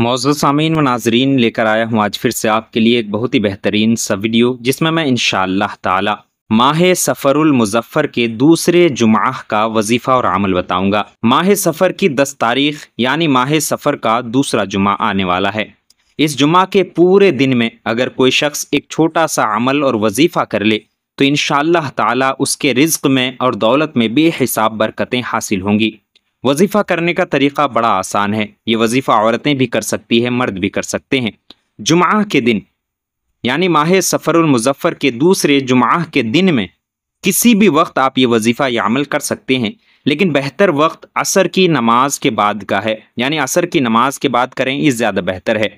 मौजूद सामीन व नाजरीन लेकर आया हूँ आज फिर से आपके लिए एक बहुत ही बेहतरीन सा वीडियो जिसमें मैं इन ताला माह मुजफ़्फ़र के दूसरे जुमा का वजीफ़ा और अमल बताऊँगा माह सफ़र की दस तारीख यानी माह सफ़र का दूसरा जुमा आने वाला है इस जुमा के पूरे दिन में अगर कोई शख्स एक छोटा सा अमल और वजीफ़ा कर ले तो इन ताला उसके रिज्क में और दौलत में बेहिसाब बरकतें हासिल होंगी वजीफ़ा करने का तरीक़ा बड़ा आसान है ये वजीफ़ा औरतें भी कर सकती है मर्द भी कर सकते हैं जुमा के दिन यानी माह सफ़रमज़फ़र के दूसरे जुमा के दिन में किसी भी वक्त आप ये वजीफ़ा या अमल कर सकते हैं लेकिन बेहतर वक्त असर की नमाज के बाद का है यानी असर की नमाज के बाद करें ये ज़्यादा बेहतर है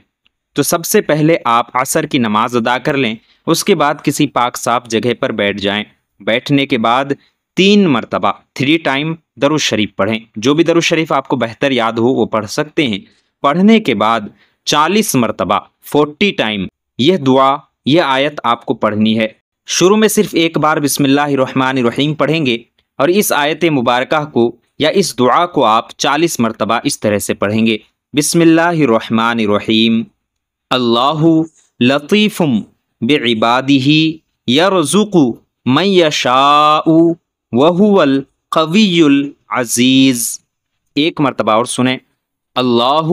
तो सबसे पहले आप असर की नमाज अदा कर लें उसके बाद किसी पाक साफ जगह पर बैठ जाएं। बैठने के बाद तीन मरतबा थ्री टाइम दरुशरीफ पढ़ें जो भी दरुशरीफ आपको बेहतर याद हो वो पढ़ सकते हैं पढ़ने के बाद चालीस मरतबा फोर्टी टाइम यह दुआ यह आयत आपको पढ़नी है शुरू में सिर्फ एक बार बिसमीम पढ़ेंगे और इस आयत मुबारक को या इस दुआ को आप चालीस मरतबा इस तरह से पढ़ेंगे बिसमीम अल्लाह लतीफ़ुम बेबादी या शाऊ वहुवल कवील अज़ीज़ एक मरतबा और सुने अल्लाह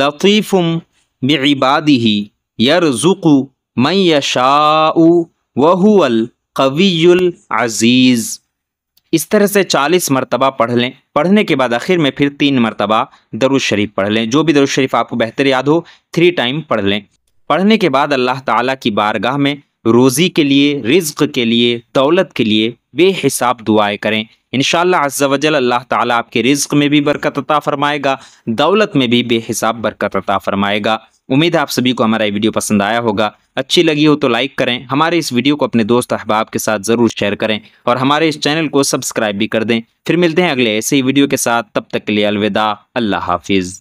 लतीफ़ुम बिबादी ही यरजुकु मैं यशाऊ वहुअल कवील अज़ीज़ इस तरह से चालीस मरतबा पढ़ लें पढ़ने के बाद आखिर में फिर तीन मरतबा दरुज शरीफ पढ़ लें जो भी दरुज शरीफ आपको बेहतर याद हो थ्री टाइम पढ़ लें पढ़ने के बाद अल्लाह ताला की बारगाह में रोज़ी के लिए रिज्क के लिए दौलत के लिए बेहिसाब दुआएं करें इन शजल अल्लाह ताला आपके रिज्क में भी बरकत अता फ़रमाएगा दौलत में भी बेहिसाब बरकत अता फ़रमाएगा उम्मीद है आप सभी को हमारा ये वीडियो पसंद आया होगा अच्छी लगी हो तो लाइक करें हमारे इस वीडियो को अपने दोस्त अहबाब के साथ ज़रूर शेयर करें और हमारे इस चैनल को सब्सक्राइब भी कर दें फिर मिलते हैं अगले ऐसे ही वीडियो के साथ तब तक के लिए अलविदा अल्लाह हाफिज़